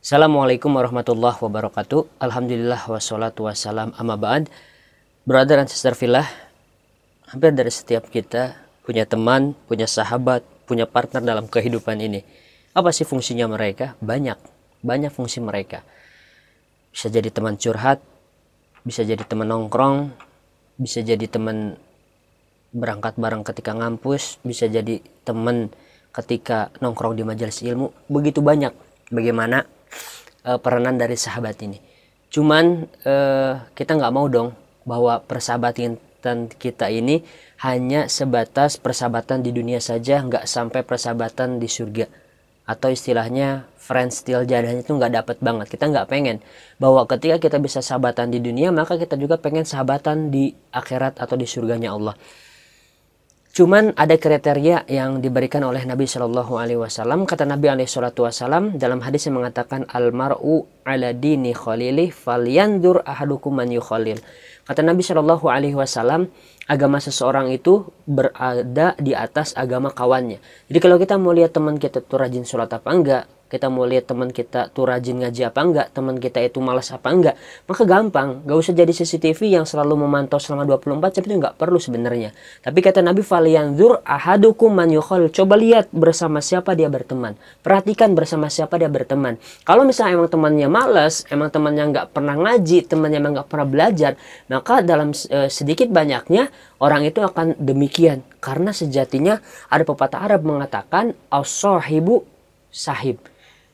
Assalamualaikum warahmatullahi wabarakatuh. Alhamdulillah wassalatu wassalam amma ba'd. Brother and sister filah, hampir dari setiap kita punya teman, punya sahabat, punya partner dalam kehidupan ini. Apa sih fungsinya mereka? Banyak, banyak fungsi mereka. Bisa jadi teman curhat, bisa jadi teman nongkrong, bisa jadi teman berangkat bareng ketika ngampus, bisa jadi teman ketika nongkrong di majelis ilmu. Begitu banyak. Bagaimana uh, peranan dari sahabat ini cuman uh, kita nggak mau dong bahwa persahabatan kita ini hanya sebatas persahabatan di dunia saja nggak sampai persahabatan di surga atau istilahnya friends still jadahnya itu nggak dapat banget kita nggak pengen bahwa ketika kita bisa sahabatan di dunia maka kita juga pengen sahabatan di akhirat atau di surganya Allah Cuman ada kriteria yang diberikan oleh Nabi Shallallahu Alaihi Wasallam. Kata Nabi Alaihi Wasallam dalam hadis yang mengatakan almaru ala dini khalili falyandur ahadukum man yukhalil. Kata Nabi Shallallahu Alaihi Wasallam, agama seseorang itu berada di atas agama kawannya. Jadi kalau kita mau lihat teman kita tuh rajin sholat apa enggak, kita mau lihat teman kita tuh rajin ngaji apa enggak, teman kita itu malas apa enggak, maka gampang, gak usah jadi CCTV yang selalu memantau selama 24 jam itu nggak perlu sebenarnya. Tapi kata Nabi Falianzur ahadukum man yukhol. coba lihat bersama siapa dia berteman, perhatikan bersama siapa dia berteman. Kalau misalnya emang temannya malas, emang temannya nggak pernah ngaji, temannya emang nggak pernah belajar, maka dalam e, sedikit banyaknya orang itu akan demikian karena sejatinya ada pepatah Arab mengatakan as-sahibu sahib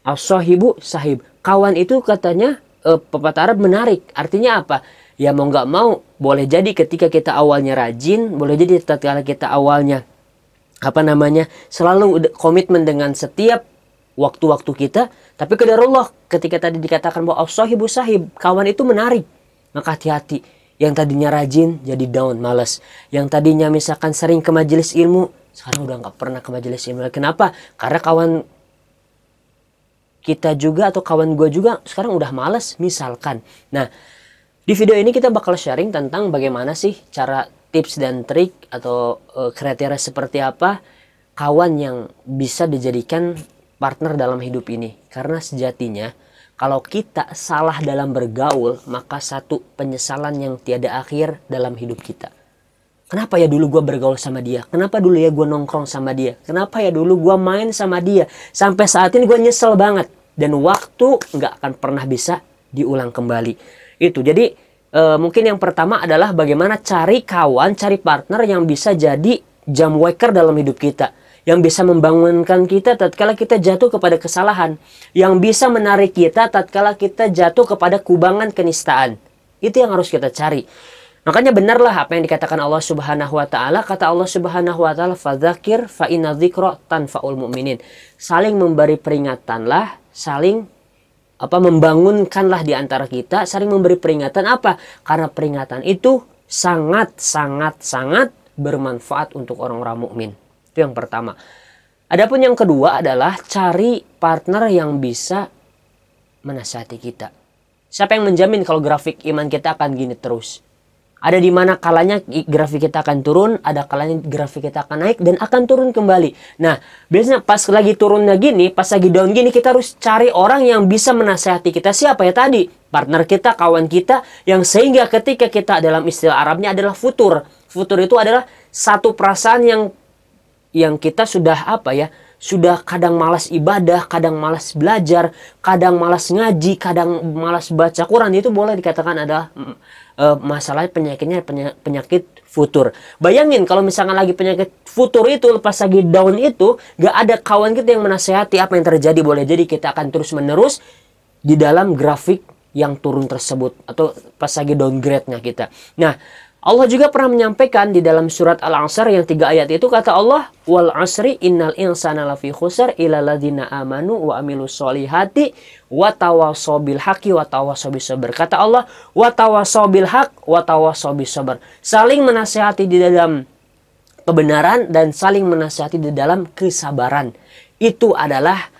As-sahibu sahib. Kawan itu katanya eh, pepatah Arab menarik. Artinya apa? Ya mau nggak mau, boleh jadi ketika kita awalnya rajin, boleh jadi tatkala kita awalnya apa namanya selalu komitmen dengan setiap waktu-waktu kita. Tapi Allah ketika tadi dikatakan bahwa as-sahibu sahib, kawan itu menarik. Maka hati-hati. Yang tadinya rajin jadi down, malas. Yang tadinya misalkan sering ke majelis ilmu, sekarang udah nggak pernah ke majelis ilmu. Kenapa? Karena kawan kita juga atau kawan gue juga sekarang udah males misalkan. Nah, di video ini kita bakal sharing tentang bagaimana sih cara tips dan trik atau e, kriteria seperti apa kawan yang bisa dijadikan partner dalam hidup ini. Karena sejatinya kalau kita salah dalam bergaul, maka satu penyesalan yang tiada akhir dalam hidup kita. Kenapa ya dulu gue bergaul sama dia? Kenapa dulu ya gue nongkrong sama dia? Kenapa ya dulu gue main sama dia? Sampai saat ini gue nyesel banget. Dan waktu nggak akan pernah bisa diulang kembali. Itu jadi e, mungkin yang pertama adalah bagaimana cari kawan, cari partner yang bisa jadi jam waker dalam hidup kita. Yang bisa membangunkan kita tatkala kita jatuh kepada kesalahan. Yang bisa menarik kita tatkala kita jatuh kepada kubangan kenistaan. Itu yang harus kita cari. Makanya benarlah apa yang dikatakan Allah Subhanahu wa taala, kata Allah Subhanahu wa taala, "Fadzakir fa inna dzikra tanfaul mu'minin." Saling memberi peringatanlah, saling apa membangunkanlah di antara kita, saling memberi peringatan apa? Karena peringatan itu sangat sangat sangat bermanfaat untuk orang-orang mukmin. Itu yang pertama. Adapun yang kedua adalah cari partner yang bisa menasihati kita. Siapa yang menjamin kalau grafik iman kita akan gini terus? Ada di mana kalanya grafik kita akan turun, ada kalanya grafik kita akan naik dan akan turun kembali. Nah, biasanya pas lagi turunnya gini, pas lagi down gini kita harus cari orang yang bisa menasehati kita siapa ya tadi? Partner kita, kawan kita yang sehingga ketika kita dalam istilah Arabnya adalah futur. Futur itu adalah satu perasaan yang yang kita sudah apa ya? sudah kadang malas ibadah, kadang malas belajar, kadang malas ngaji, kadang malas baca Quran itu boleh dikatakan ada uh, mm, eh, masalah penyakitnya penyakit futur. Bayangin kalau misalkan lagi penyakit futur itu lepas lagi down itu gak ada kawan kita yang menasehati apa yang terjadi boleh jadi kita akan terus menerus di dalam grafik yang turun tersebut atau pas lagi downgrade-nya kita. Nah, Allah juga pernah menyampaikan di dalam surat Al-Asr yang tiga ayat itu kata Allah wal asri innal insana lafi khusr ila ladina amanu wa amilus solihati wa tawasobil haki wa tawasobil sabar. Kata Allah wa tawasobil haq wa tawasobil sabar. Saling menasihati di dalam kebenaran dan saling menasihati di dalam kesabaran. Itu adalah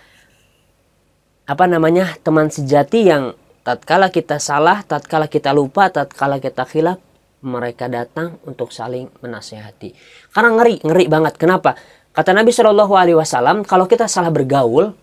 apa namanya teman sejati yang tatkala kita salah, tatkala kita lupa, tatkala kita khilaf, mereka datang untuk saling menasehati. Karena ngeri, ngeri banget. Kenapa? Kata Nabi Shallallahu Alaihi Wasallam, kalau kita salah bergaul,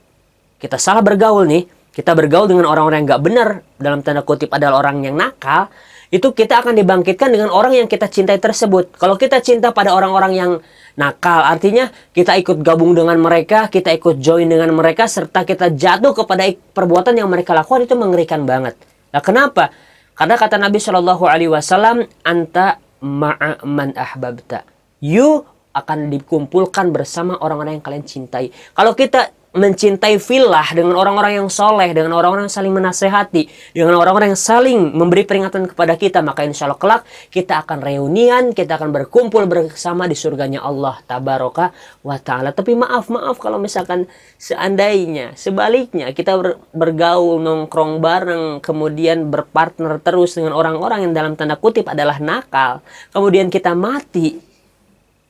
kita salah bergaul nih, kita bergaul dengan orang-orang yang nggak benar dalam tanda kutip adalah orang yang nakal, itu kita akan dibangkitkan dengan orang yang kita cintai tersebut. Kalau kita cinta pada orang-orang yang nakal, artinya kita ikut gabung dengan mereka, kita ikut join dengan mereka, serta kita jatuh kepada perbuatan yang mereka lakukan itu mengerikan banget. Nah, kenapa? Karena kata Nabi Shallallahu Alaihi Wasallam, anta ma'aman ahbabta. You akan dikumpulkan bersama orang-orang yang kalian cintai. Kalau kita mencintai filah dengan orang-orang yang soleh, dengan orang-orang yang saling menasehati, dengan orang-orang yang saling memberi peringatan kepada kita, maka insya Allah kelak kita akan reunian, kita akan berkumpul bersama di surganya Allah Tabaraka wa Ta'ala. Tapi maaf, maaf kalau misalkan seandainya, sebaliknya kita bergaul, nongkrong bareng, kemudian berpartner terus dengan orang-orang yang dalam tanda kutip adalah nakal, kemudian kita mati,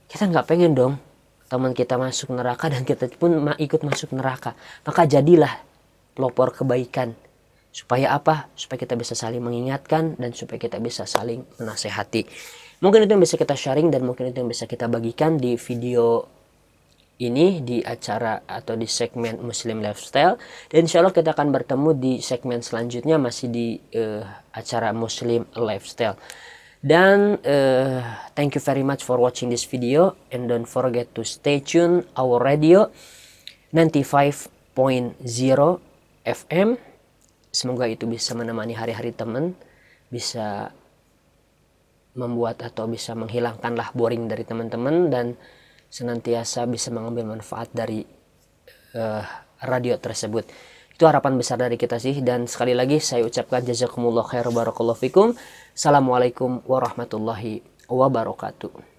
kita nggak pengen dong teman kita masuk neraka dan kita pun ikut masuk neraka. Maka jadilah pelopor kebaikan. Supaya apa? Supaya kita bisa saling mengingatkan dan supaya kita bisa saling menasehati. Mungkin itu yang bisa kita sharing dan mungkin itu yang bisa kita bagikan di video ini di acara atau di segmen Muslim Lifestyle dan insya Allah kita akan bertemu di segmen selanjutnya masih di uh, acara Muslim Lifestyle dan uh, thank you very much for watching this video and don't forget to stay tuned our radio 95.0 FM. Semoga itu bisa menemani hari-hari teman, bisa membuat atau bisa menghilangkanlah boring dari teman-teman dan senantiasa bisa mengambil manfaat dari uh, radio tersebut. Itu harapan besar dari kita sih dan sekali lagi saya ucapkan jazakumullah khair barakallahu fikum. Assalamualaikum warahmatullahi wabarakatuh.